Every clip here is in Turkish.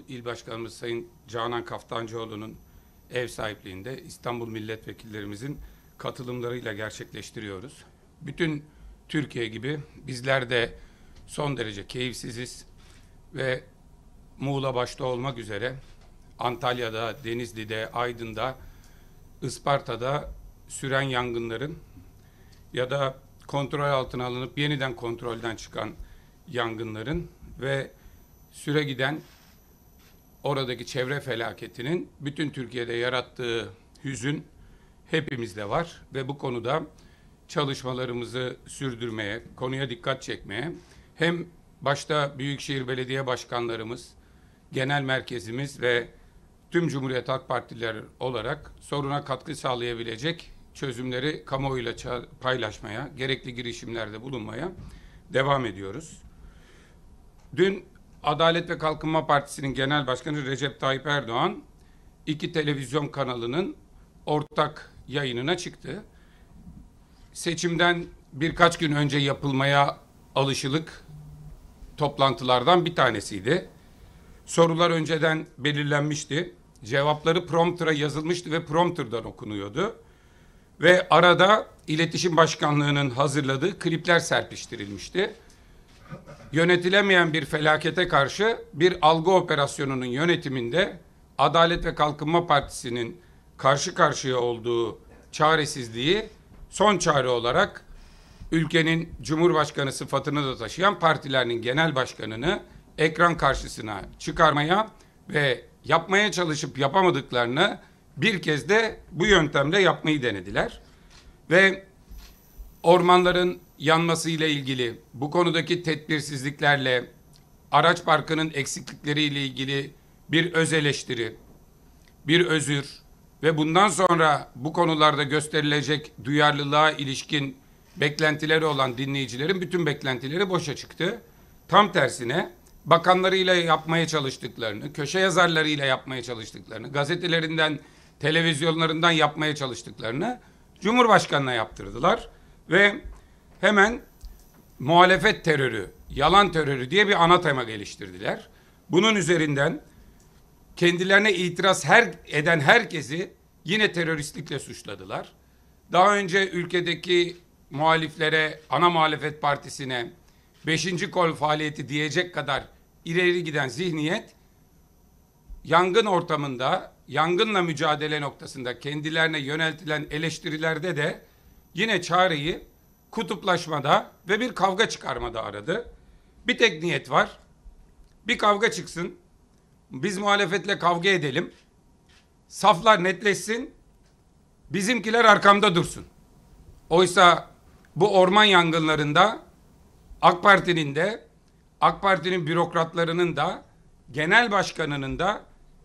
İstanbul İl Başkanımız Sayın Canan Kaftancıoğlu'nun ev sahipliğinde İstanbul milletvekillerimizin katılımlarıyla gerçekleştiriyoruz. Bütün Türkiye gibi bizler de son derece keyifsiziz ve Muğla başta olmak üzere Antalya'da, Denizli'de, Aydın'da, Isparta'da süren yangınların ya da kontrol altına alınıp yeniden kontrolden çıkan yangınların ve süre giden oradaki çevre felaketinin bütün Türkiye'de yarattığı hüzün hepimizde var ve bu konuda çalışmalarımızı sürdürmeye, konuya dikkat çekmeye hem başta Büyükşehir Belediye Başkanlarımız, genel merkezimiz ve tüm Cumhuriyet Halk Partileri olarak soruna katkı sağlayabilecek çözümleri kamuoyuyla paylaşmaya, gerekli girişimlerde bulunmaya devam ediyoruz. Dün Adalet ve Kalkınma Partisi'nin Genel Başkanı Recep Tayyip Erdoğan iki televizyon kanalının ortak yayınına çıktı. Seçimden birkaç gün önce yapılmaya alışılık toplantılardan bir tanesiydi. Sorular önceden belirlenmişti. Cevapları prompter'a yazılmıştı ve prompter'dan okunuyordu. Ve arada İletişim Başkanlığı'nın hazırladığı klipler serpiştirilmişti yönetilemeyen bir felakete karşı bir algı operasyonunun yönetiminde Adalet ve Kalkınma Partisi'nin karşı karşıya olduğu çaresizliği son çare olarak ülkenin Cumhurbaşkanı sıfatını da taşıyan partilerinin genel başkanını ekran karşısına çıkarmaya ve yapmaya çalışıp yapamadıklarını bir kez de bu yöntemle yapmayı denediler. Ve ormanların yanmasıyla ilgili, bu konudaki tedbirsizliklerle, araç parkının eksiklikleriyle ilgili bir öz eleştiri, bir özür ve bundan sonra bu konularda gösterilecek duyarlılığa ilişkin beklentileri olan dinleyicilerin bütün beklentileri boşa çıktı. Tam tersine bakanlarıyla yapmaya çalıştıklarını, köşe yazarlarıyla yapmaya çalıştıklarını, gazetelerinden, televizyonlarından yapmaya çalıştıklarını Cumhurbaşkanına yaptırdılar ve hemen muhalefet terörü, yalan terörü diye bir ana tema geliştirdiler. Bunun üzerinden kendilerine itiraz her eden herkesi yine teröristlikle suçladılar. Daha önce ülkedeki muhaliflere, ana muhalefet partisine beşinci kol faaliyeti diyecek kadar ileri giden zihniyet yangın ortamında, yangınla mücadele noktasında kendilerine yöneltilen eleştirilerde de yine çareyi kutuplaşmada ve bir kavga çıkarmada aradı. Bir tek niyet var. Bir kavga çıksın. Biz muhalefetle kavga edelim. Saflar netleşsin. Bizimkiler arkamda dursun. Oysa bu orman yangınlarında AK Parti'nin de AK Parti'nin bürokratlarının da genel başkanının da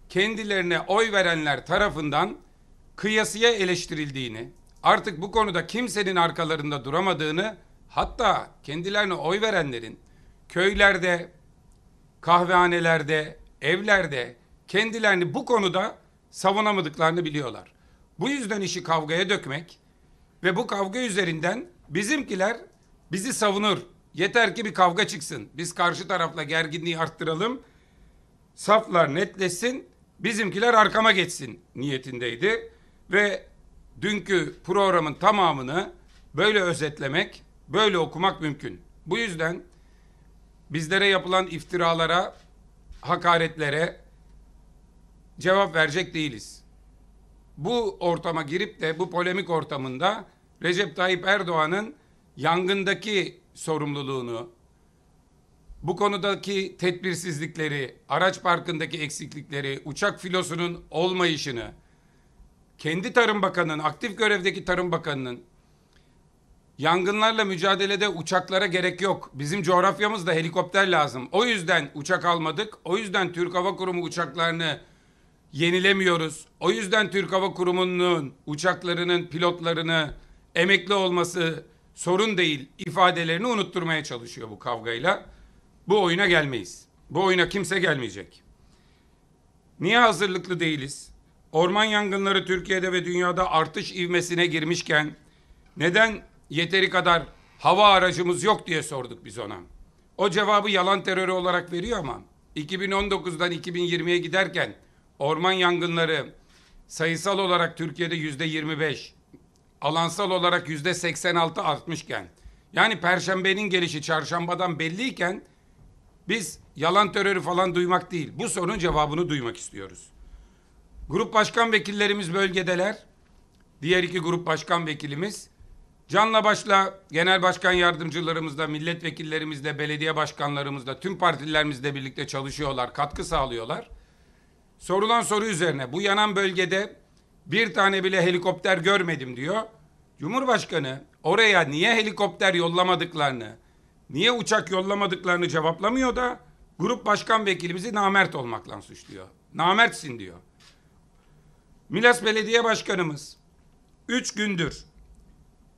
kendilerine oy verenler tarafından kıyasıya eleştirildiğini, artık bu konuda kimsenin arkalarında duramadığını hatta kendilerine oy verenlerin köylerde, kahvehanelerde, evlerde kendilerini bu konuda savunamadıklarını biliyorlar. Bu yüzden işi kavgaya dökmek ve bu kavga üzerinden bizimkiler bizi savunur. Yeter ki bir kavga çıksın. Biz karşı tarafla gerginliği arttıralım. Saflar netleşsin. Bizimkiler arkama geçsin niyetindeydi ve dünkü programın tamamını böyle özetlemek, böyle okumak mümkün. Bu yüzden bizlere yapılan iftiralara, hakaretlere cevap verecek değiliz. Bu ortama girip de bu polemik ortamında Recep Tayyip Erdoğan'ın yangındaki sorumluluğunu, bu konudaki tedbirsizlikleri, araç parkındaki eksiklikleri, uçak filosunun olmayışını, kendi Tarım Bakanı'nın, aktif görevdeki Tarım Bakanı'nın yangınlarla mücadelede uçaklara gerek yok. Bizim coğrafyamızda helikopter lazım. O yüzden uçak almadık. O yüzden Türk Hava Kurumu uçaklarını yenilemiyoruz. O yüzden Türk Hava Kurumu'nun uçaklarının pilotlarını emekli olması sorun değil ifadelerini unutturmaya çalışıyor bu kavgayla. Bu oyuna gelmeyiz. Bu oyuna kimse gelmeyecek. Niye hazırlıklı değiliz? Orman yangınları Türkiye'de ve dünyada artış ivmesine girmişken neden yeteri kadar hava aracımız yok diye sorduk biz ona. O cevabı yalan terörü olarak veriyor ama 2019'dan 2020'ye giderken orman yangınları sayısal olarak Türkiye'de yüzde 25, alansal olarak yüzde 86 artmışken yani perşembenin gelişi çarşambadan belliyken biz yalan terörü falan duymak değil bu sorunun cevabını duymak istiyoruz. Grup başkan vekillerimiz bölgedeler. Diğer iki grup başkan vekilimiz. Canla başla genel başkan yardımcılarımızla, milletvekillerimizle, belediye başkanlarımızla, tüm partilerimizle birlikte çalışıyorlar, katkı sağlıyorlar. Sorulan soru üzerine bu yanan bölgede bir tane bile helikopter görmedim diyor. Cumhurbaşkanı oraya niye helikopter yollamadıklarını, niye uçak yollamadıklarını cevaplamıyor da grup başkan vekilimizi namert olmakla suçluyor. Namertsin diyor. Milas Belediye Başkanımız üç gündür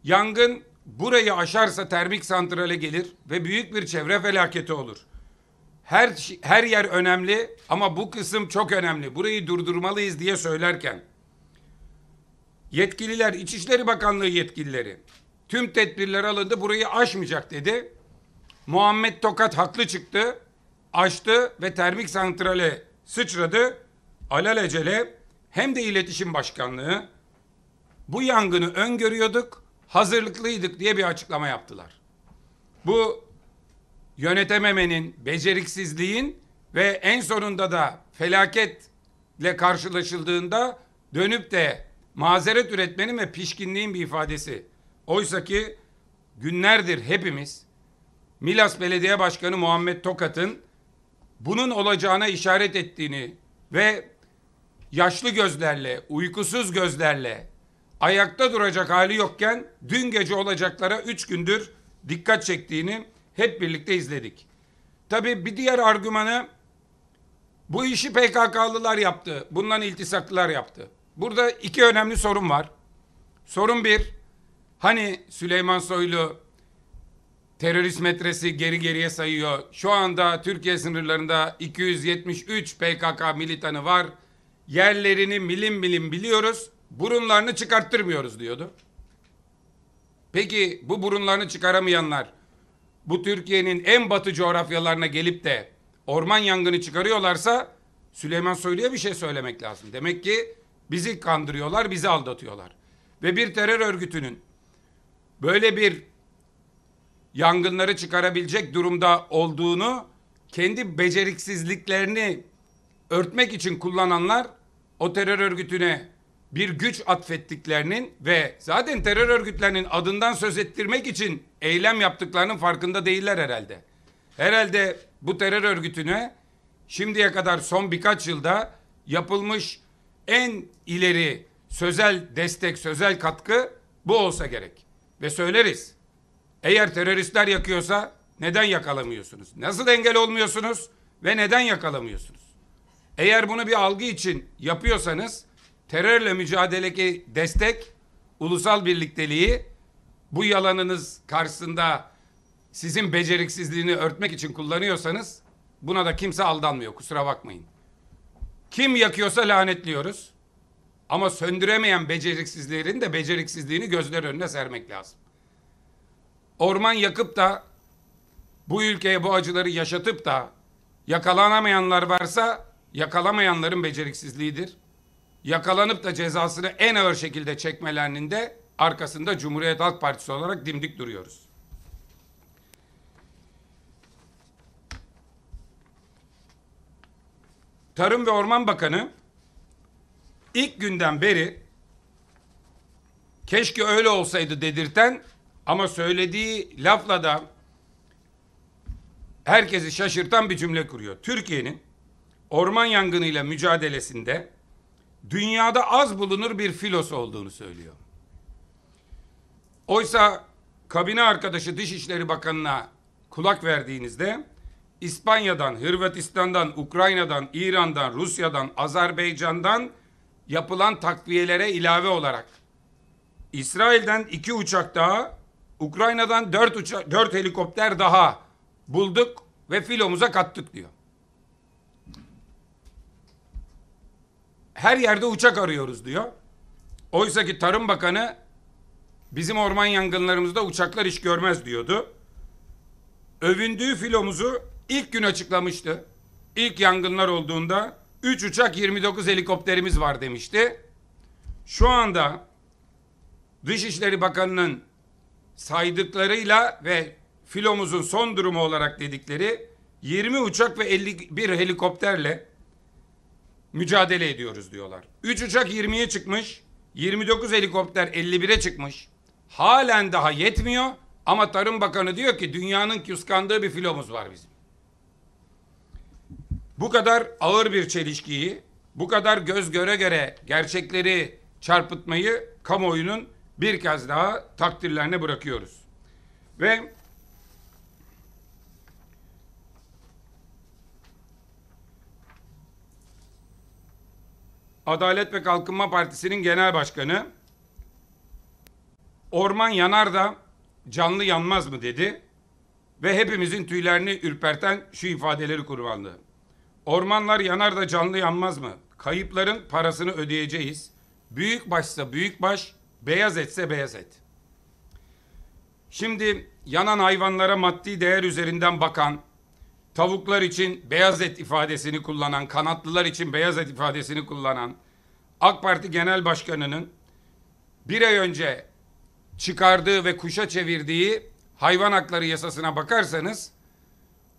yangın burayı aşarsa termik santrale gelir ve büyük bir çevre felaketi olur. Her her yer önemli ama bu kısım çok önemli. Burayı durdurmalıyız diye söylerken yetkililer İçişleri Bakanlığı yetkilileri tüm tedbirler alındı burayı aşmayacak dedi. Muhammed Tokat haklı çıktı. Açtı ve termik santrale sıçradı. Alelacele hem de iletişim başkanlığı bu yangını öngörüyorduk, hazırlıklıydık diye bir açıklama yaptılar. Bu yönetememenin, beceriksizliğin ve en sonunda da felaketle karşılaşıldığında dönüp de mazeret üretmenin ve pişkinliğin bir ifadesi. Oysa ki günlerdir hepimiz Milas Belediye Başkanı Muhammed Tokat'ın bunun olacağına işaret ettiğini ve yaşlı gözlerle, uykusuz gözlerle ayakta duracak hali yokken dün gece olacaklara üç gündür dikkat çektiğini hep birlikte izledik. Tabi bir diğer argümanı bu işi PKK'lılar yaptı. Bundan iltisaklılar yaptı. Burada iki önemli sorun var. Sorun bir, hani Süleyman Soylu terörist metresi geri geriye sayıyor. Şu anda Türkiye sınırlarında 273 PKK militanı var yerlerini milim milim biliyoruz. Burunlarını çıkarttırmıyoruz diyordu. Peki bu burunlarını çıkaramayanlar bu Türkiye'nin en batı coğrafyalarına gelip de orman yangını çıkarıyorlarsa Süleyman Soylu'ya bir şey söylemek lazım. Demek ki bizi kandırıyorlar, bizi aldatıyorlar. Ve bir terör örgütünün böyle bir yangınları çıkarabilecek durumda olduğunu kendi beceriksizliklerini örtmek için kullananlar o terör örgütüne bir güç atfettiklerinin ve zaten terör örgütlerinin adından söz ettirmek için eylem yaptıklarının farkında değiller herhalde. Herhalde bu terör örgütüne şimdiye kadar son birkaç yılda yapılmış en ileri sözel destek, sözel katkı bu olsa gerek. Ve söyleriz. Eğer teröristler yakıyorsa neden yakalamıyorsunuz? Nasıl engel olmuyorsunuz ve neden yakalamıyorsunuz? Eğer bunu bir algı için yapıyorsanız terörle mücadeleki destek, ulusal birlikteliği bu yalanınız karşısında sizin beceriksizliğini örtmek için kullanıyorsanız buna da kimse aldanmıyor kusura bakmayın. Kim yakıyorsa lanetliyoruz. Ama söndüremeyen beceriksizlerin de beceriksizliğini gözler önüne sermek lazım. Orman yakıp da bu ülkeye bu acıları yaşatıp da yakalanamayanlar varsa yakalamayanların beceriksizliğidir. Yakalanıp da cezasını en ağır şekilde çekmelerinin de arkasında Cumhuriyet Halk Partisi olarak dimdik duruyoruz. Tarım ve Orman Bakanı ilk günden beri keşke öyle olsaydı dedirten ama söylediği lafla da herkesi şaşırtan bir cümle kuruyor. Türkiye'nin orman yangınıyla mücadelesinde dünyada az bulunur bir filos olduğunu söylüyor. Oysa kabine arkadaşı Dışişleri Bakanı'na kulak verdiğinizde İspanya'dan, Hırvatistan'dan, Ukrayna'dan, İran'dan, Rusya'dan, Azerbaycan'dan yapılan takviyelere ilave olarak İsrail'den iki uçak daha, Ukrayna'dan dört, uça dört helikopter daha bulduk ve filomuza kattık diyor. her yerde uçak arıyoruz diyor. Oysa ki Tarım Bakanı bizim orman yangınlarımızda uçaklar iş görmez diyordu. Övündüğü filomuzu ilk gün açıklamıştı. İlk yangınlar olduğunda 3 uçak 29 helikopterimiz var demişti. Şu anda Dışişleri Bakanı'nın saydıklarıyla ve filomuzun son durumu olarak dedikleri 20 uçak ve 51 helikopterle mücadele ediyoruz diyorlar. 3 uçak 20'ye çıkmış, 29 helikopter 51'e çıkmış. Halen daha yetmiyor ama Tarım Bakanı diyor ki dünyanın kıskandığı bir filomuz var bizim. Bu kadar ağır bir çelişkiyi, bu kadar göz göre göre gerçekleri çarpıtmayı kamuoyunun bir kez daha takdirlerine bırakıyoruz. Ve Adalet ve Kalkınma Partisi'nin genel başkanı orman yanar da canlı yanmaz mı dedi ve hepimizin tüylerini ürperten şu ifadeleri kullandı. Ormanlar yanar da canlı yanmaz mı? Kayıpların parasını ödeyeceğiz. Büyük başsa büyük baş, beyaz etse beyaz et. Şimdi yanan hayvanlara maddi değer üzerinden bakan, tavuklar için beyaz et ifadesini kullanan, kanatlılar için beyaz et ifadesini kullanan AK Parti Genel Başkanı'nın bir ay önce çıkardığı ve kuşa çevirdiği hayvan hakları yasasına bakarsanız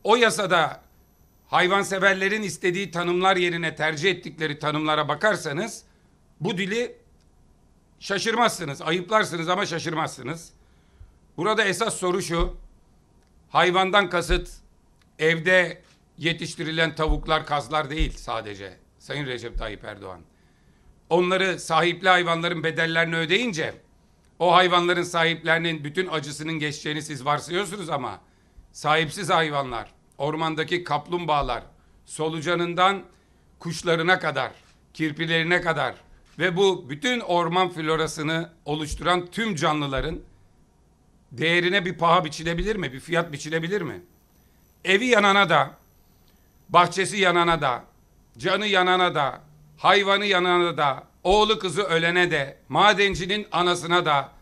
o yasada hayvanseverlerin istediği tanımlar yerine tercih ettikleri tanımlara bakarsanız bu dili şaşırmazsınız, ayıplarsınız ama şaşırmazsınız. Burada esas soru şu. Hayvandan kasıt evde yetiştirilen tavuklar, kazlar değil sadece Sayın Recep Tayyip Erdoğan. Onları sahipli hayvanların bedellerini ödeyince o hayvanların sahiplerinin bütün acısının geçeceğini siz varsayıyorsunuz ama sahipsiz hayvanlar, ormandaki kaplumbağalar, solucanından kuşlarına kadar, kirpilerine kadar ve bu bütün orman florasını oluşturan tüm canlıların değerine bir paha biçilebilir mi? Bir fiyat biçilebilir mi? evi yanana da, bahçesi yanana da, canı yanana da, hayvanı yanana da, oğlu kızı ölene de, madencinin anasına da,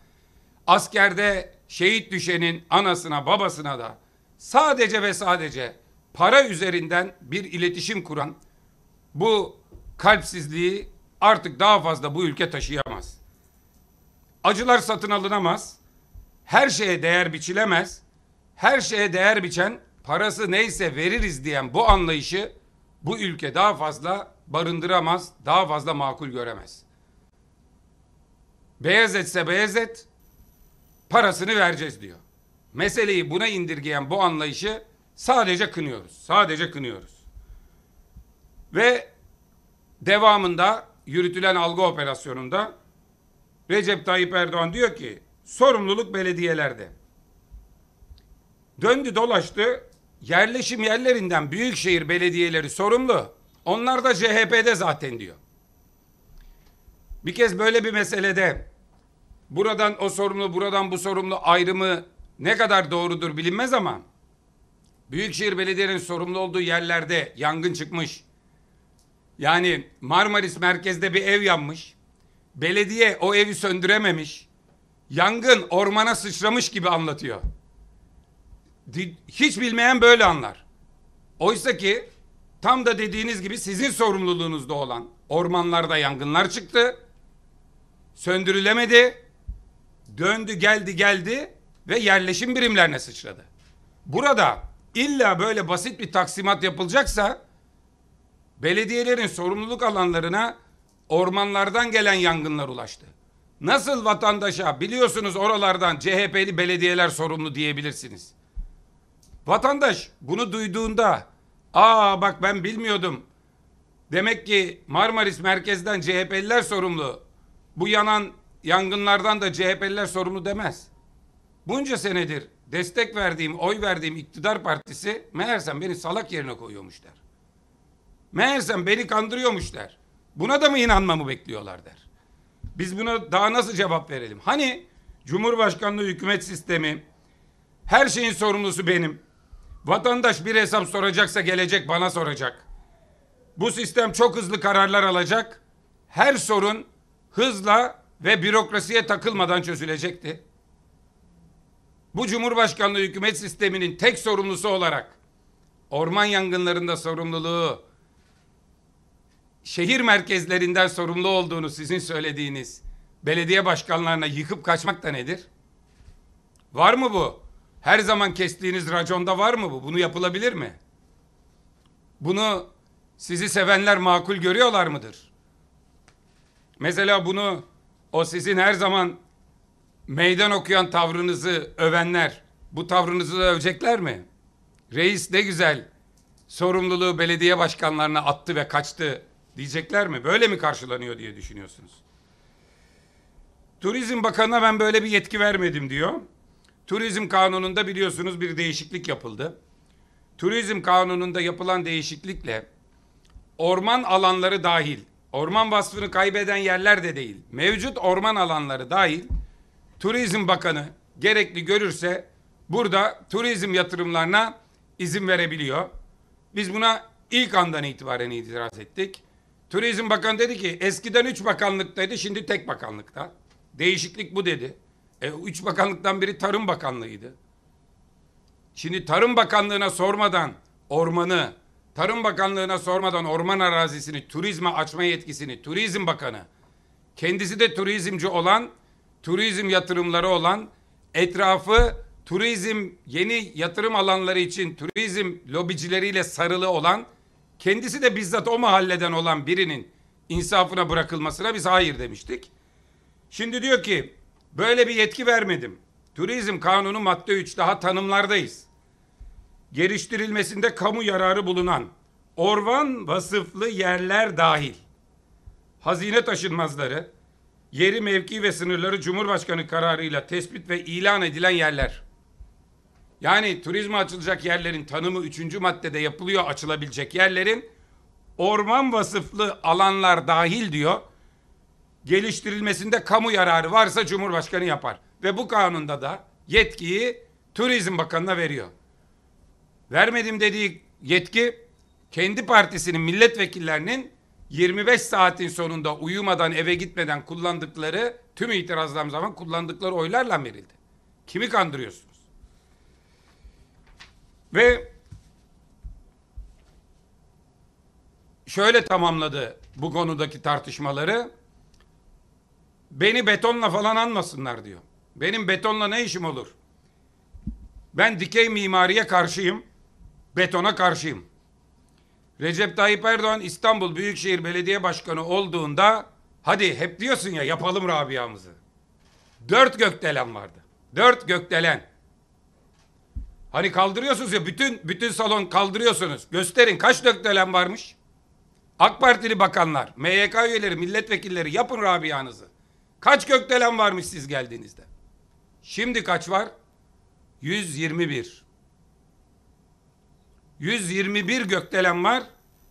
askerde şehit düşenin anasına babasına da sadece ve sadece para üzerinden bir iletişim kuran bu kalpsizliği artık daha fazla bu ülke taşıyamaz. Acılar satın alınamaz. Her şeye değer biçilemez. Her şeye değer biçen parası neyse veririz diyen bu anlayışı bu ülke daha fazla barındıramaz, daha fazla makul göremez. Beyaz etse beyaz et, parasını vereceğiz diyor. Meseleyi buna indirgeyen bu anlayışı sadece kınıyoruz. Sadece kınıyoruz. Ve devamında yürütülen algı operasyonunda Recep Tayyip Erdoğan diyor ki sorumluluk belediyelerde. Döndü dolaştı yerleşim yerlerinden büyükşehir belediyeleri sorumlu. Onlar da CHP'de zaten diyor. Bir kez böyle bir meselede buradan o sorumlu, buradan bu sorumlu ayrımı ne kadar doğrudur bilinmez ama büyükşehir belediyenin sorumlu olduğu yerlerde yangın çıkmış. Yani Marmaris merkezde bir ev yanmış. Belediye o evi söndürememiş. Yangın ormana sıçramış gibi anlatıyor hiç bilmeyen böyle anlar. Oysa ki tam da dediğiniz gibi sizin sorumluluğunuzda olan ormanlarda yangınlar çıktı. Söndürülemedi. Döndü geldi geldi ve yerleşim birimlerine sıçradı. Burada illa böyle basit bir taksimat yapılacaksa belediyelerin sorumluluk alanlarına ormanlardan gelen yangınlar ulaştı. Nasıl vatandaşa biliyorsunuz oralardan CHP'li belediyeler sorumlu diyebilirsiniz. Vatandaş bunu duyduğunda aa bak ben bilmiyordum. Demek ki Marmaris merkezden CHP'liler sorumlu. Bu yanan yangınlardan da CHP'liler sorumlu demez. Bunca senedir destek verdiğim, oy verdiğim iktidar partisi meğersem beni salak yerine koyuyormuş der. Meğersem beni kandırıyormuş der. Buna da mı inanmamı bekliyorlar der. Biz buna daha nasıl cevap verelim? Hani Cumhurbaşkanlığı hükümet sistemi her şeyin sorumlusu benim. Vatandaş bir hesap soracaksa gelecek bana soracak. Bu sistem çok hızlı kararlar alacak. Her sorun hızla ve bürokrasiye takılmadan çözülecekti. Bu Cumhurbaşkanlığı hükümet sisteminin tek sorumlusu olarak orman yangınlarında sorumluluğu şehir merkezlerinden sorumlu olduğunu sizin söylediğiniz belediye başkanlarına yıkıp kaçmak da nedir? Var mı bu? Her zaman kestiğiniz raconda var mı bu? Bunu yapılabilir mi? Bunu sizi sevenler makul görüyorlar mıdır? Mesela bunu o sizin her zaman meydan okuyan tavrınızı övenler bu tavrınızı da övecekler mi? Reis ne güzel sorumluluğu belediye başkanlarına attı ve kaçtı diyecekler mi? Böyle mi karşılanıyor diye düşünüyorsunuz? Turizm Bakanı'na ben böyle bir yetki vermedim diyor. Turizm kanununda biliyorsunuz bir değişiklik yapıldı. Turizm kanununda yapılan değişiklikle orman alanları dahil, orman vasfını kaybeden yerler de değil, mevcut orman alanları dahil Turizm Bakanı gerekli görürse burada turizm yatırımlarına izin verebiliyor. Biz buna ilk andan itibaren itiraz ettik. Turizm Bakanı dedi ki eskiden üç bakanlıktaydı şimdi tek bakanlıkta. Değişiklik bu dedi. E, üç bakanlıktan biri Tarım Bakanlığı'ydı. Şimdi Tarım Bakanlığı'na sormadan ormanı, Tarım Bakanlığı'na sormadan orman arazisini turizme açma yetkisini Turizm Bakanı, kendisi de turizmci olan, turizm yatırımları olan, etrafı turizm yeni yatırım alanları için turizm lobicileriyle sarılı olan, kendisi de bizzat o mahalleden olan birinin insafına bırakılmasına biz hayır demiştik. Şimdi diyor ki Böyle bir yetki vermedim. Turizm kanunu madde 3 daha tanımlardayız. Geliştirilmesinde kamu yararı bulunan orman vasıflı yerler dahil. Hazine taşınmazları, yeri mevki ve sınırları Cumhurbaşkanı kararıyla tespit ve ilan edilen yerler. Yani turizme açılacak yerlerin tanımı üçüncü maddede yapılıyor açılabilecek yerlerin orman vasıflı alanlar dahil diyor geliştirilmesinde kamu yararı varsa Cumhurbaşkanı yapar. Ve bu kanunda da yetkiyi Turizm Bakanı'na veriyor. Vermedim dediği yetki kendi partisinin milletvekillerinin 25 saatin sonunda uyumadan eve gitmeden kullandıkları tüm itirazlam zaman kullandıkları oylarla verildi. Kimi kandırıyorsunuz? Ve şöyle tamamladı bu konudaki tartışmaları. Beni betonla falan anmasınlar diyor. Benim betonla ne işim olur? Ben dikey mimariye karşıyım. Betona karşıyım. Recep Tayyip Erdoğan İstanbul Büyükşehir Belediye Başkanı olduğunda hadi hep diyorsun ya yapalım Rabia'mızı. Dört gökdelen vardı. Dört gökdelen. Hani kaldırıyorsunuz ya bütün bütün salon kaldırıyorsunuz. Gösterin kaç gökdelen varmış? AK Partili bakanlar, MYK üyeleri, milletvekilleri yapın Rabia'nızı. Kaç gökdelen varmış siz geldiğinizde? Şimdi kaç var? 121. 121 gökdelen var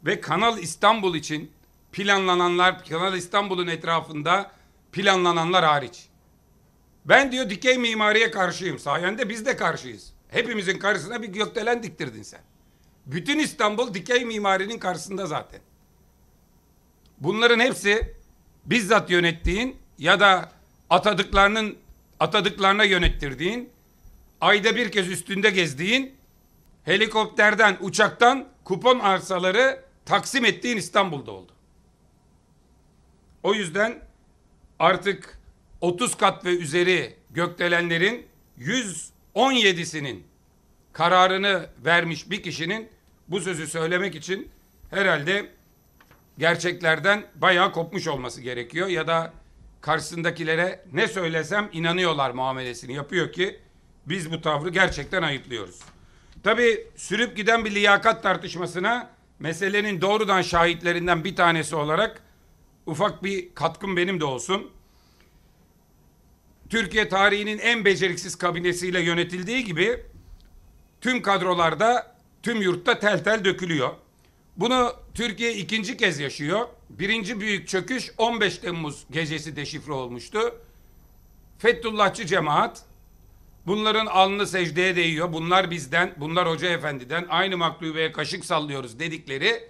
ve Kanal İstanbul için planlananlar, Kanal İstanbul'un etrafında planlananlar hariç. Ben diyor dikey mimariye karşıyım. Sayende biz de karşıyız. Hepimizin karşısına bir gökdelen diktirdin sen. Bütün İstanbul dikey mimarinin karşısında zaten. Bunların hepsi bizzat yönettiğin ya da atadıklarının atadıklarına yönettirdiğin, ayda bir kez üstünde gezdiğin, helikopterden, uçaktan kupon arsaları taksim ettiğin İstanbul'da oldu. O yüzden artık 30 kat ve üzeri gökdelenlerin 117'sinin kararını vermiş bir kişinin bu sözü söylemek için herhalde gerçeklerden bayağı kopmuş olması gerekiyor ya da karşısındakilere ne söylesem inanıyorlar muamelesini yapıyor ki biz bu tavrı gerçekten ayıplıyoruz. Tabii sürüp giden bir liyakat tartışmasına meselenin doğrudan şahitlerinden bir tanesi olarak ufak bir katkım benim de olsun. Türkiye tarihinin en beceriksiz kabinesiyle yönetildiği gibi tüm kadrolarda, tüm yurtta tel tel dökülüyor. Bunu Türkiye ikinci kez yaşıyor. Birinci büyük çöküş 15 Temmuz gecesi deşifre olmuştu. Fethullahçı cemaat bunların alnı secdeye değiyor. Bunlar bizden, bunlar hoca efendiden aynı maklubeye kaşık sallıyoruz dedikleri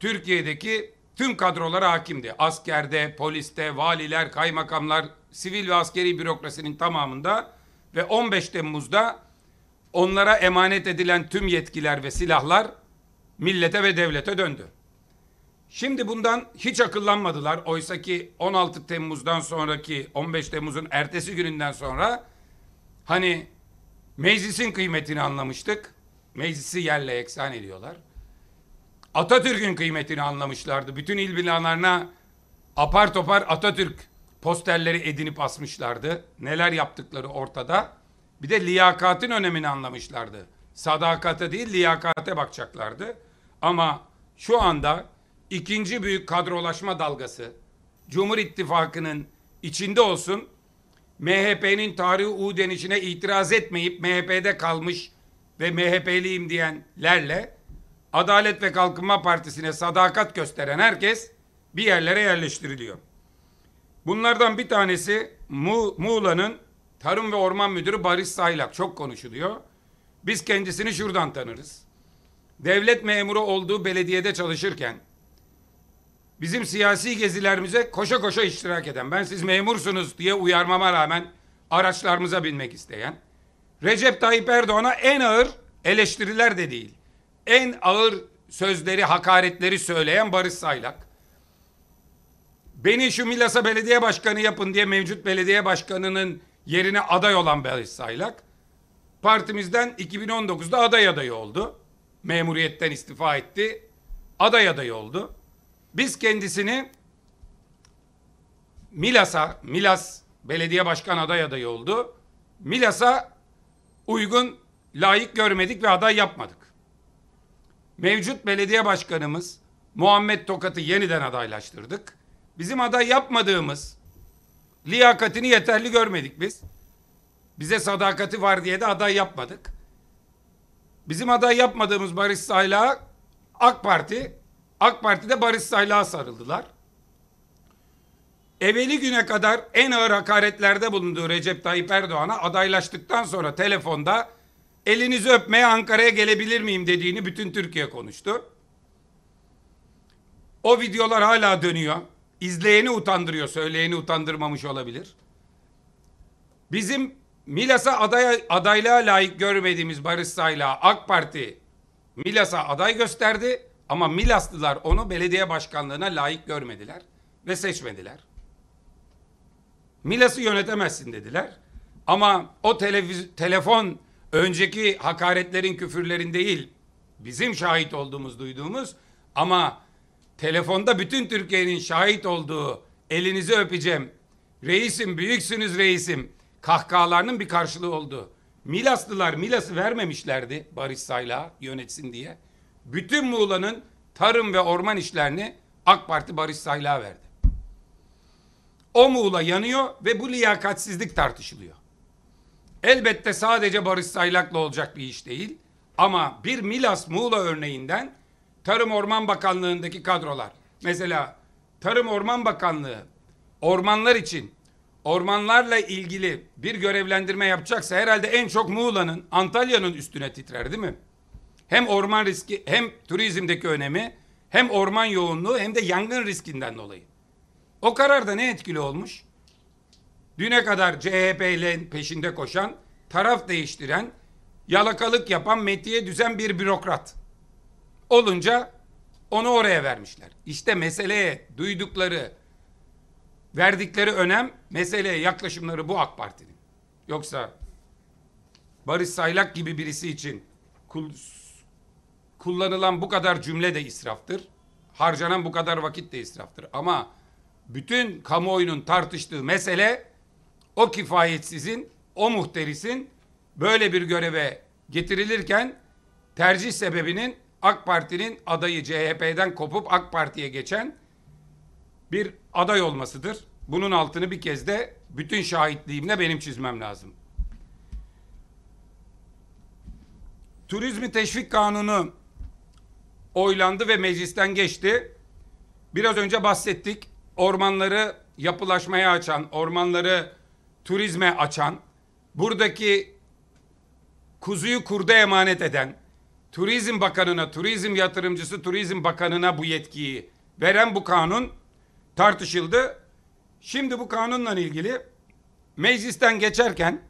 Türkiye'deki tüm kadrolara hakimdi. Askerde, poliste, valiler, kaymakamlar, sivil ve askeri bürokrasinin tamamında ve 15 Temmuz'da onlara emanet edilen tüm yetkiler ve silahlar millete ve devlete döndü. Şimdi bundan hiç akıllanmadılar. Oysa ki 16 Temmuz'dan sonraki 15 Temmuz'un ertesi gününden sonra hani meclisin kıymetini anlamıştık. Meclisi yerle eksan ediyorlar. Atatürk'ün kıymetini anlamışlardı. Bütün il binalarına apar topar Atatürk posterleri edinip asmışlardı. Neler yaptıkları ortada. Bir de liyakatın önemini anlamışlardı. Sadakate değil liyakate bakacaklardı. Ama şu anda ikinci büyük kadrolaşma dalgası Cumhur İttifakı'nın içinde olsun MHP'nin tarihi u içine itiraz etmeyip MHP'de kalmış ve MHP'liyim diyenlerle Adalet ve Kalkınma Partisi'ne sadakat gösteren herkes bir yerlere yerleştiriliyor. Bunlardan bir tanesi Mu Muğla'nın Tarım ve Orman Müdürü Barış Saylak çok konuşuluyor. Biz kendisini şuradan tanırız devlet memuru olduğu belediyede çalışırken bizim siyasi gezilerimize koşa koşa iştirak eden, ben siz memursunuz diye uyarmama rağmen araçlarımıza binmek isteyen, Recep Tayyip Erdoğan'a en ağır eleştiriler de değil, en ağır sözleri, hakaretleri söyleyen Barış Saylak, beni şu Milas'a belediye başkanı yapın diye mevcut belediye başkanının yerine aday olan Barış Saylak, partimizden 2019'da aday adayı oldu memuriyetten istifa etti. Aday adayı oldu. Biz kendisini Milas'a, Milas belediye başkan aday adayı oldu. Milas'a uygun, layık görmedik ve aday yapmadık. Mevcut belediye başkanımız Muhammed Tokat'ı yeniden adaylaştırdık. Bizim aday yapmadığımız liyakatini yeterli görmedik biz. Bize sadakati var diye de aday yapmadık. Bizim aday yapmadığımız Barış Sayla AK Parti, AK Parti'de Barış Sayla sarıldılar. Eveli güne kadar en ağır hakaretlerde bulunduğu Recep Tayyip Erdoğan'a adaylaştıktan sonra telefonda elinizi öpmeye Ankara'ya gelebilir miyim dediğini bütün Türkiye konuştu. O videolar hala dönüyor. İzleyeni utandırıyor, söyleyeni utandırmamış olabilir. Bizim Milas'a aday adaylığa layık görmediğimiz Barış Sayla AK Parti Milas'a aday gösterdi ama Milaslılar onu belediye başkanlığına layık görmediler ve seçmediler. Milas'ı yönetemezsin dediler. Ama o televiz- telefon önceki hakaretlerin küfürlerin değil bizim şahit olduğumuz duyduğumuz ama telefonda bütün Türkiye'nin şahit olduğu elinizi öpeceğim. Reisim büyüksünüz reisim kahkahalarının bir karşılığı oldu. Milaslılar Milas'ı vermemişlerdi Barış Sayla yönetsin diye. Bütün Muğla'nın tarım ve orman işlerini AK Parti Barış Sayla verdi. O Muğla yanıyor ve bu liyakatsizlik tartışılıyor. Elbette sadece Barış Saylak'la olacak bir iş değil. Ama bir Milas Muğla örneğinden Tarım Orman Bakanlığı'ndaki kadrolar. Mesela Tarım Orman Bakanlığı ormanlar için ormanlarla ilgili bir görevlendirme yapacaksa herhalde en çok Muğla'nın, Antalya'nın üstüne titrer değil mi? Hem orman riski hem turizmdeki önemi hem orman yoğunluğu hem de yangın riskinden dolayı. O kararda ne etkili olmuş? Düne kadar CHP ile peşinde koşan, taraf değiştiren, yalakalık yapan, metiye düzen bir bürokrat. Olunca onu oraya vermişler. İşte meseleye duydukları verdikleri önem meseleye yaklaşımları bu AK Parti'nin. Yoksa Barış Saylak gibi birisi için kul, kullanılan bu kadar cümle de israftır. Harcanan bu kadar vakit de israftır. Ama bütün kamuoyunun tartıştığı mesele o kifayetsizin, o muhterisin böyle bir göreve getirilirken tercih sebebinin AK Parti'nin adayı CHP'den kopup AK Parti'ye geçen bir aday olmasıdır. Bunun altını bir kez de bütün şahitliğimle benim çizmem lazım. Turizmi Teşvik Kanunu oylandı ve meclisten geçti. Biraz önce bahsettik. Ormanları yapılaşmaya açan, ormanları turizme açan, buradaki kuzuyu kurda emanet eden, Turizm Bakanı'na, Turizm Yatırımcısı Turizm Bakanı'na bu yetkiyi veren bu kanun tartışıldı. Şimdi bu kanunla ilgili meclisten geçerken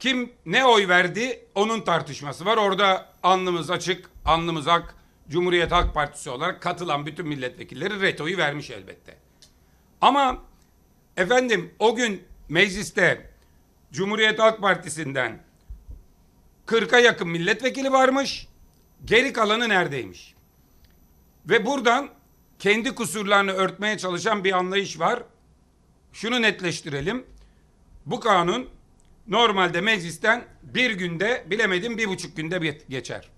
kim ne oy verdi onun tartışması var. Orada alnımız açık, alnımız hak. Cumhuriyet Halk Partisi olarak katılan bütün milletvekilleri retoyu vermiş elbette. Ama efendim o gün mecliste Cumhuriyet Halk Partisi'nden 40'a yakın milletvekili varmış. Geri kalanı neredeymiş? Ve buradan kendi kusurlarını örtmeye çalışan bir anlayış var. Şunu netleştirelim. Bu kanun normalde meclisten bir günde bilemedim bir buçuk günde geçer.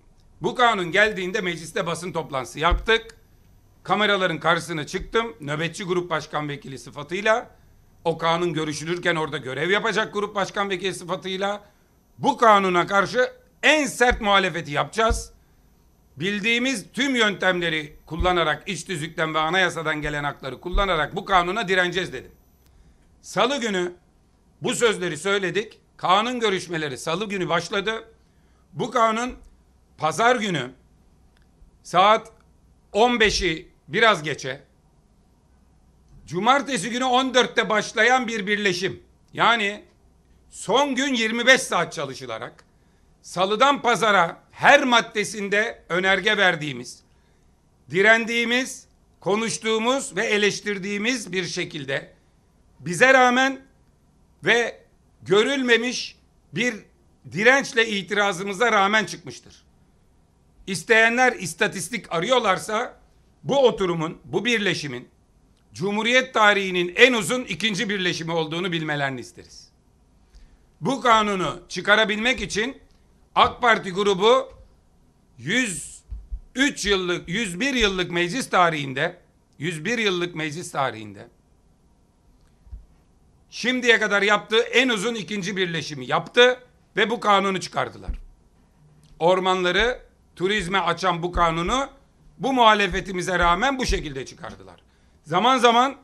Bu kanun geldiğinde mecliste basın toplantısı yaptık. Kameraların karşısına çıktım. Nöbetçi grup başkan vekili sıfatıyla o kanun görüşülürken orada görev yapacak grup başkan vekili sıfatıyla bu kanuna karşı en sert muhalefeti yapacağız. Bildiğimiz tüm yöntemleri kullanarak iç tüzükten ve anayasadan gelen hakları kullanarak bu kanuna direneceğiz dedim. Salı günü bu sözleri söyledik. Kanun görüşmeleri salı günü başladı. Bu kanun pazar günü saat 15'i biraz geçe cumartesi günü 14'te başlayan bir birleşim. Yani son gün 25 saat çalışılarak salıdan pazara her maddesinde önerge verdiğimiz direndiğimiz, konuştuğumuz ve eleştirdiğimiz bir şekilde bize rağmen ve görülmemiş bir dirençle itirazımıza rağmen çıkmıştır. İsteyenler istatistik arıyorlarsa bu oturumun, bu birleşimin Cumhuriyet tarihinin en uzun ikinci birleşimi olduğunu bilmelerini isteriz. Bu kanunu çıkarabilmek için AK Parti grubu 100 3 yıllık 101 yıllık meclis tarihinde 101 yıllık meclis tarihinde şimdiye kadar yaptığı en uzun ikinci birleşimi yaptı ve bu kanunu çıkardılar. Ormanları turizme açan bu kanunu bu muhalefetimize rağmen bu şekilde çıkardılar. Zaman zaman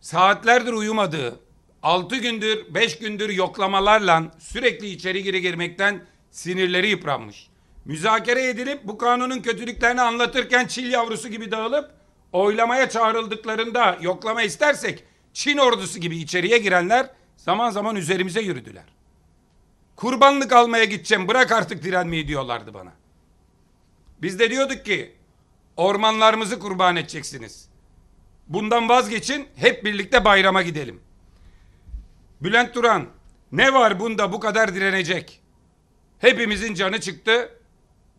saatlerdir uyumadığı, 6 gündür, 5 gündür yoklamalarla sürekli içeri giri girmekten sinirleri yıpranmış müzakere edilip bu kanunun kötülüklerini anlatırken çil yavrusu gibi dağılıp oylamaya çağrıldıklarında yoklama istersek Çin ordusu gibi içeriye girenler zaman zaman üzerimize yürüdüler. Kurbanlık almaya gideceğim bırak artık direnmeyi diyorlardı bana. Biz de diyorduk ki ormanlarımızı kurban edeceksiniz. Bundan vazgeçin hep birlikte bayrama gidelim. Bülent Duran ne var bunda bu kadar direnecek? Hepimizin canı çıktı.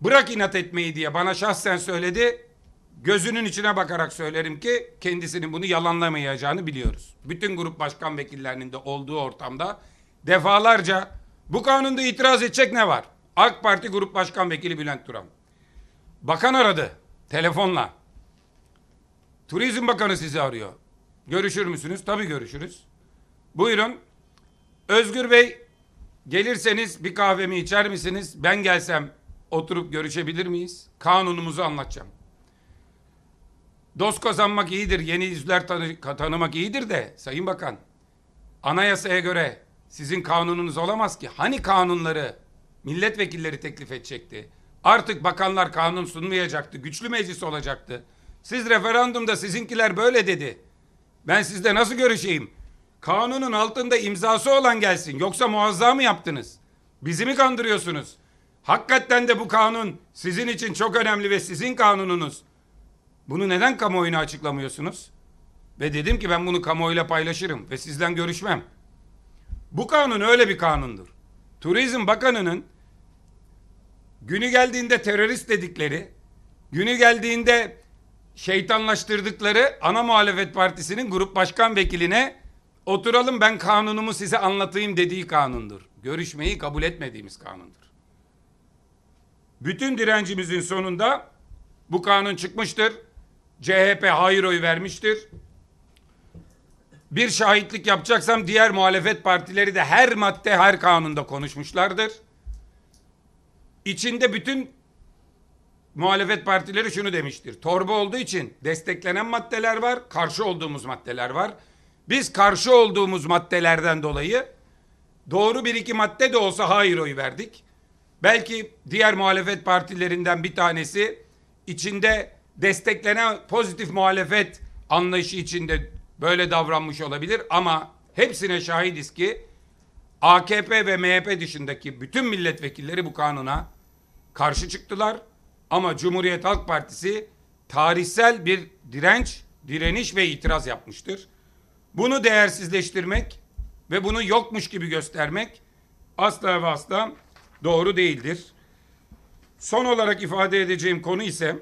Bırak inat etmeyi diye bana şahsen söyledi. Gözünün içine bakarak söylerim ki kendisinin bunu yalanlamayacağını biliyoruz. Bütün grup başkan vekillerinin de olduğu ortamda defalarca bu kanunda itiraz edecek ne var? AK Parti Grup Başkan Vekili Bülent Duran. Bakan aradı telefonla. Turizm Bakanı sizi arıyor. Görüşür müsünüz? Tabii görüşürüz. Buyurun. Özgür Bey gelirseniz bir kahvemi içer misiniz? Ben gelsem Oturup görüşebilir miyiz? Kanunumuzu anlatacağım. Dost kazanmak iyidir, yeni yüzler tanı tanımak iyidir de Sayın Bakan, anayasaya göre sizin kanununuz olamaz ki. Hani kanunları milletvekilleri teklif edecekti? Artık bakanlar kanun sunmayacaktı, güçlü meclis olacaktı. Siz referandumda sizinkiler böyle dedi. Ben sizde nasıl görüşeyim? Kanunun altında imzası olan gelsin. Yoksa muazzam mı yaptınız? Bizi mi kandırıyorsunuz? Hakikaten de bu kanun sizin için çok önemli ve sizin kanununuz. Bunu neden kamuoyuna açıklamıyorsunuz? Ve dedim ki ben bunu kamuoyuyla paylaşırım ve sizden görüşmem. Bu kanun öyle bir kanundur. Turizm Bakanı'nın günü geldiğinde terörist dedikleri, günü geldiğinde şeytanlaştırdıkları ana muhalefet partisinin grup başkan vekiline oturalım ben kanunumu size anlatayım dediği kanundur. Görüşmeyi kabul etmediğimiz kanundur. Bütün direncimizin sonunda bu kanun çıkmıştır. CHP hayır oyu vermiştir. Bir şahitlik yapacaksam diğer muhalefet partileri de her madde her kanunda konuşmuşlardır. İçinde bütün muhalefet partileri şunu demiştir. Torba olduğu için desteklenen maddeler var, karşı olduğumuz maddeler var. Biz karşı olduğumuz maddelerden dolayı doğru bir iki madde de olsa hayır oyu verdik. Belki diğer muhalefet partilerinden bir tanesi içinde desteklenen pozitif muhalefet anlayışı içinde böyle davranmış olabilir ama hepsine şahidiz ki AKP ve MHP dışındaki bütün milletvekilleri bu kanuna karşı çıktılar ama Cumhuriyet Halk Partisi tarihsel bir direnç, direniş ve itiraz yapmıştır. Bunu değersizleştirmek ve bunu yokmuş gibi göstermek asla ve asla doğru değildir. Son olarak ifade edeceğim konu ise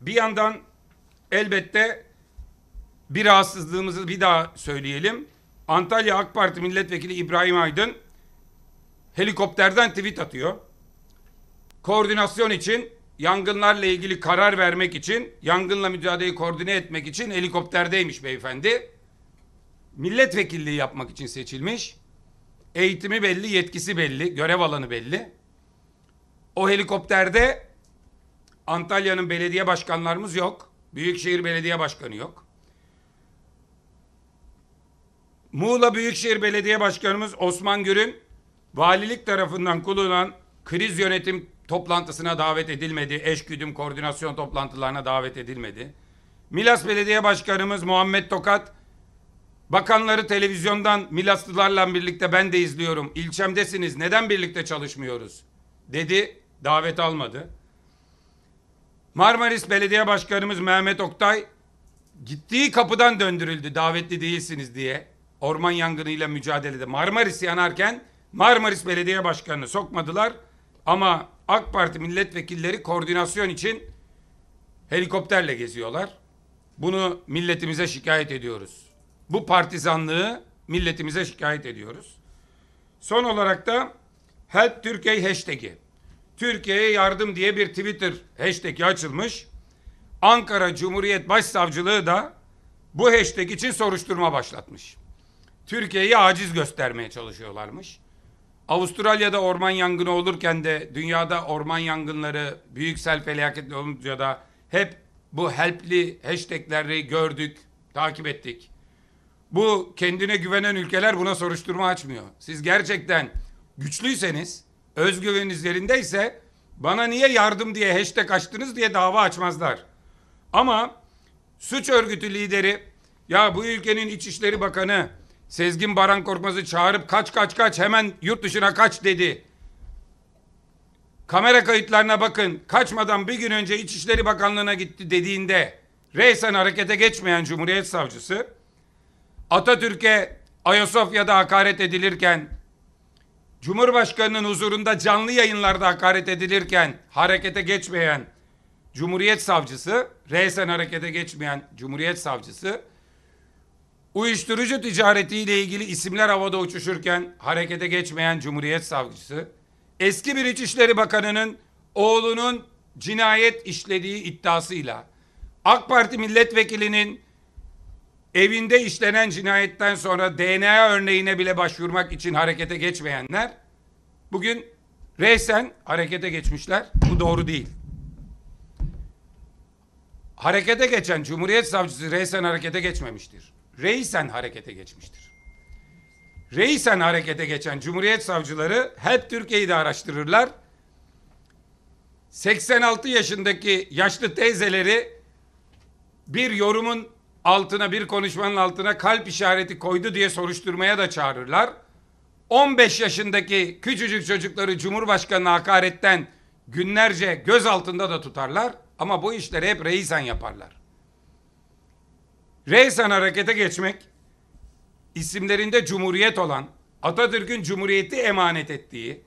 bir yandan elbette bir rahatsızlığımızı bir daha söyleyelim. Antalya AK Parti Milletvekili İbrahim Aydın helikopterden tweet atıyor. Koordinasyon için yangınlarla ilgili karar vermek için, yangınla mücadeleyi koordine etmek için helikopterdeymiş beyefendi. Milletvekilliği yapmak için seçilmiş. Eğitimi belli, yetkisi belli, görev alanı belli. O helikopterde Antalya'nın belediye başkanlarımız yok. Büyükşehir Belediye Başkanı yok. Muğla Büyükşehir Belediye Başkanımız Osman Gür'ün valilik tarafından kullanılan kriz yönetim toplantısına davet edilmedi. Eşgüdüm koordinasyon toplantılarına davet edilmedi. Milas Belediye Başkanımız Muhammed Tokat Bakanları televizyondan Milaslılarla birlikte ben de izliyorum. İlçemdesiniz neden birlikte çalışmıyoruz? Dedi davet almadı. Marmaris Belediye Başkanımız Mehmet Oktay gittiği kapıdan döndürüldü davetli değilsiniz diye. Orman yangınıyla mücadelede Marmaris yanarken Marmaris Belediye Başkanı'nı sokmadılar. Ama AK Parti milletvekilleri koordinasyon için helikopterle geziyorlar. Bunu milletimize şikayet ediyoruz bu partizanlığı milletimize şikayet ediyoruz. Son olarak da Help Türkiye hashtag'i. Türkiye'ye yardım diye bir Twitter hashtag'i açılmış. Ankara Cumhuriyet Başsavcılığı da bu hashtag için soruşturma başlatmış. Türkiye'yi aciz göstermeye çalışıyorlarmış. Avustralya'da orman yangını olurken de dünyada orman yangınları büyük sel felaketli olunca da hep bu helpli hashtagleri gördük, takip ettik. Bu kendine güvenen ülkeler buna soruşturma açmıyor. Siz gerçekten güçlüyseniz, özgüveniniz yerindeyse bana niye yardım diye hashtag açtınız diye dava açmazlar. Ama suç örgütü lideri ya bu ülkenin İçişleri Bakanı Sezgin Baran Korkmaz'ı çağırıp kaç kaç kaç hemen yurt dışına kaç dedi. Kamera kayıtlarına bakın kaçmadan bir gün önce İçişleri Bakanlığı'na gitti dediğinde reysen harekete geçmeyen Cumhuriyet Savcısı Atatürk'e Ayasofya'da hakaret edilirken, Cumhurbaşkanının huzurunda canlı yayınlarda hakaret edilirken harekete geçmeyen Cumhuriyet Savcısı, reysen harekete geçmeyen Cumhuriyet Savcısı, uyuşturucu ticaretiyle ilgili isimler havada uçuşurken harekete geçmeyen Cumhuriyet Savcısı, eski bir İçişleri Bakanı'nın oğlunun cinayet işlediği iddiasıyla, AK Parti milletvekilinin evinde işlenen cinayetten sonra DNA örneğine bile başvurmak için harekete geçmeyenler bugün reysen harekete geçmişler. Bu doğru değil. Harekete geçen Cumhuriyet Savcısı reysen harekete geçmemiştir. Reisen harekete geçmiştir. Reisen harekete geçen Cumhuriyet Savcıları hep Türkiye'yi de araştırırlar. 86 yaşındaki yaşlı teyzeleri bir yorumun altına bir konuşmanın altına kalp işareti koydu diye soruşturmaya da çağırırlar. 15 yaşındaki küçücük çocukları Cumhurbaşkanı hakaretten günlerce göz altında da tutarlar. Ama bu işleri hep reisen yaparlar. Reisen harekete geçmek, isimlerinde cumhuriyet olan, Atatürk'ün cumhuriyeti emanet ettiği,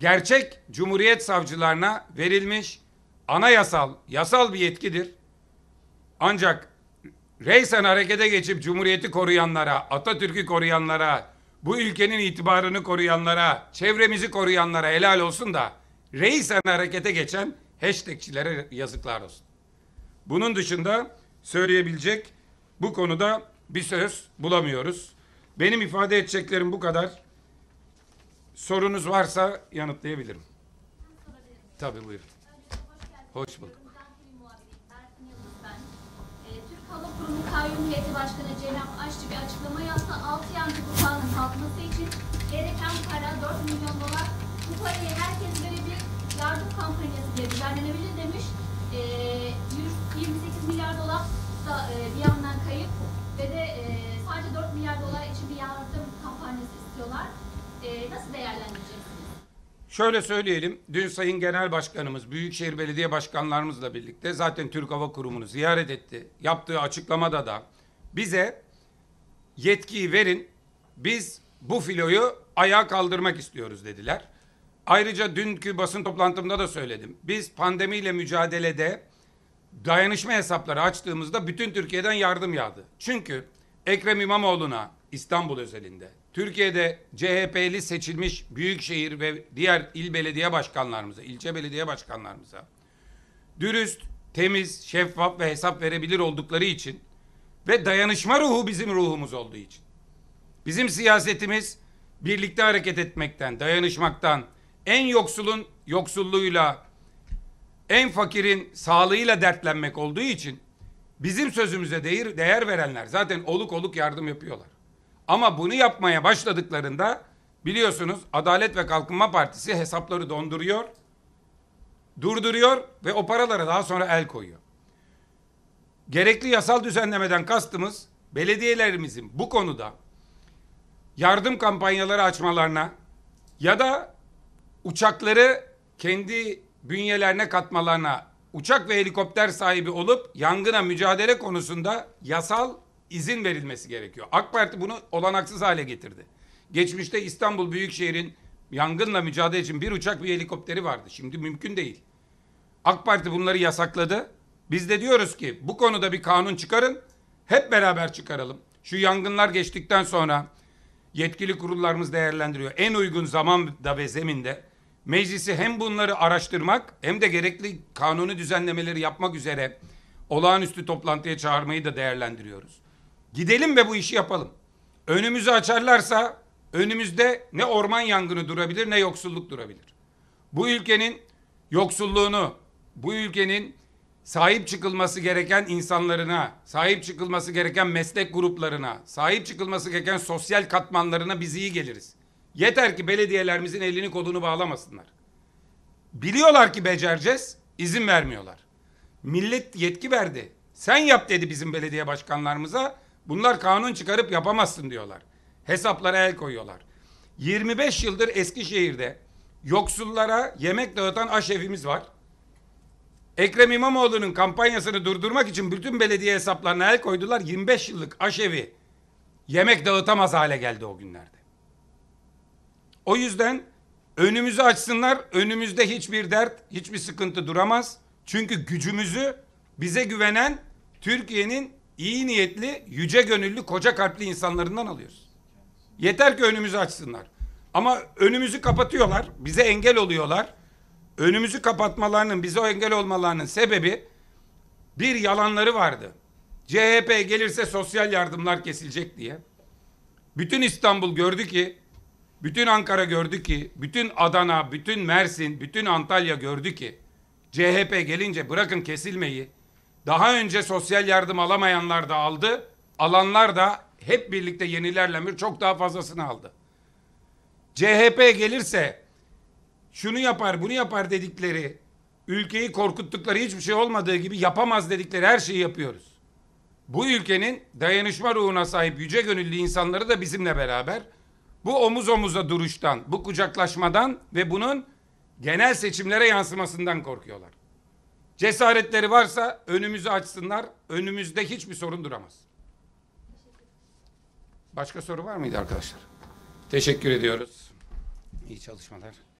gerçek cumhuriyet savcılarına verilmiş anayasal, yasal bir yetkidir. Ancak Reysen harekete geçip Cumhuriyeti koruyanlara, Atatürk'ü koruyanlara, bu ülkenin itibarını koruyanlara, çevremizi koruyanlara helal olsun da reisen harekete geçen hashtagçilere yazıklar olsun. Bunun dışında söyleyebilecek bu konuda bir söz bulamıyoruz. Benim ifade edeceklerim bu kadar. Sorunuz varsa yanıtlayabilirim. Tabii buyurun. Hoş bulduk. Kayyum Heyeti Başkanı Cenab Aşçı bir açıklama yaptı. 6 yankı kursağının kalkması için gereken para 4 milyon dolar. Bu parayı herkes verebilir. Yardım kampanyası diye düzenlenebilir demiş. E, ee, 28 milyar dolar da e, bir yandan kayıp ve de e, sadece 4 milyar dolar için bir yardım kampanyası istiyorlar. E, nasıl değerlendireceksiniz? Şöyle söyleyelim, dün Sayın Genel Başkanımız, Büyükşehir Belediye Başkanlarımızla birlikte zaten Türk Hava Kurumu'nu ziyaret etti. Yaptığı açıklamada da bize yetkiyi verin, biz bu filoyu ayağa kaldırmak istiyoruz dediler. Ayrıca dünkü basın toplantımda da söyledim. Biz pandemiyle mücadelede dayanışma hesapları açtığımızda bütün Türkiye'den yardım yağdı. Çünkü Ekrem İmamoğlu'na İstanbul özelinde Türkiye'de CHP'li seçilmiş büyükşehir ve diğer il belediye başkanlarımıza, ilçe belediye başkanlarımıza dürüst, temiz, şeffaf ve hesap verebilir oldukları için ve dayanışma ruhu bizim ruhumuz olduğu için. Bizim siyasetimiz birlikte hareket etmekten, dayanışmaktan, en yoksulun yoksulluğuyla, en fakirin sağlığıyla dertlenmek olduğu için bizim sözümüze değer, değer verenler zaten oluk oluk yardım yapıyorlar. Ama bunu yapmaya başladıklarında biliyorsunuz Adalet ve Kalkınma Partisi hesapları donduruyor, durduruyor ve o paralara daha sonra el koyuyor. Gerekli yasal düzenlemeden kastımız belediyelerimizin bu konuda yardım kampanyaları açmalarına ya da uçakları kendi bünyelerine katmalarına uçak ve helikopter sahibi olup yangına mücadele konusunda yasal izin verilmesi gerekiyor. AK Parti bunu olanaksız hale getirdi. Geçmişte İstanbul Büyükşehir'in yangınla mücadele için bir uçak bir helikopteri vardı. Şimdi mümkün değil. AK Parti bunları yasakladı. Biz de diyoruz ki bu konuda bir kanun çıkarın. Hep beraber çıkaralım. Şu yangınlar geçtikten sonra yetkili kurullarımız değerlendiriyor. En uygun zamanda ve zeminde meclisi hem bunları araştırmak hem de gerekli kanunu düzenlemeleri yapmak üzere olağanüstü toplantıya çağırmayı da değerlendiriyoruz. Gidelim ve bu işi yapalım. Önümüzü açarlarsa önümüzde ne orman yangını durabilir ne yoksulluk durabilir. Bu ülkenin yoksulluğunu, bu ülkenin sahip çıkılması gereken insanlarına, sahip çıkılması gereken meslek gruplarına, sahip çıkılması gereken sosyal katmanlarına biz iyi geliriz. Yeter ki belediyelerimizin elini kolunu bağlamasınlar. Biliyorlar ki becereceğiz, izin vermiyorlar. Millet yetki verdi. Sen yap dedi bizim belediye başkanlarımıza. Bunlar kanun çıkarıp yapamazsın diyorlar. Hesaplara el koyuyorlar. 25 yıldır Eskişehir'de yoksullara yemek dağıtan aşefimiz var. Ekrem İmamoğlu'nun kampanyasını durdurmak için bütün belediye hesaplarına el koydular. 25 yıllık aşevi yemek dağıtamaz hale geldi o günlerde. O yüzden önümüzü açsınlar. Önümüzde hiçbir dert, hiçbir sıkıntı duramaz. Çünkü gücümüzü bize güvenen Türkiye'nin iyi niyetli, yüce gönüllü, koca kalpli insanlarından alıyoruz. Yeter ki önümüzü açsınlar. Ama önümüzü kapatıyorlar, bize engel oluyorlar. Önümüzü kapatmalarının, bize o engel olmalarının sebebi bir yalanları vardı. CHP gelirse sosyal yardımlar kesilecek diye. Bütün İstanbul gördü ki, bütün Ankara gördü ki, bütün Adana, bütün Mersin, bütün Antalya gördü ki CHP gelince bırakın kesilmeyi daha önce sosyal yardım alamayanlar da aldı. Alanlar da hep birlikte yenilerle yenilerlemir çok daha fazlasını aldı. CHP gelirse şunu yapar bunu yapar dedikleri ülkeyi korkuttukları hiçbir şey olmadığı gibi yapamaz dedikleri her şeyi yapıyoruz. Bu ülkenin dayanışma ruhuna sahip yüce gönüllü insanları da bizimle beraber bu omuz omuza duruştan, bu kucaklaşmadan ve bunun genel seçimlere yansımasından korkuyorlar. Cesaretleri varsa önümüzü açsınlar. Önümüzde hiçbir sorun duramaz. Başka soru var mıydı arkadaşlar? Teşekkür ediyoruz. İyi çalışmalar.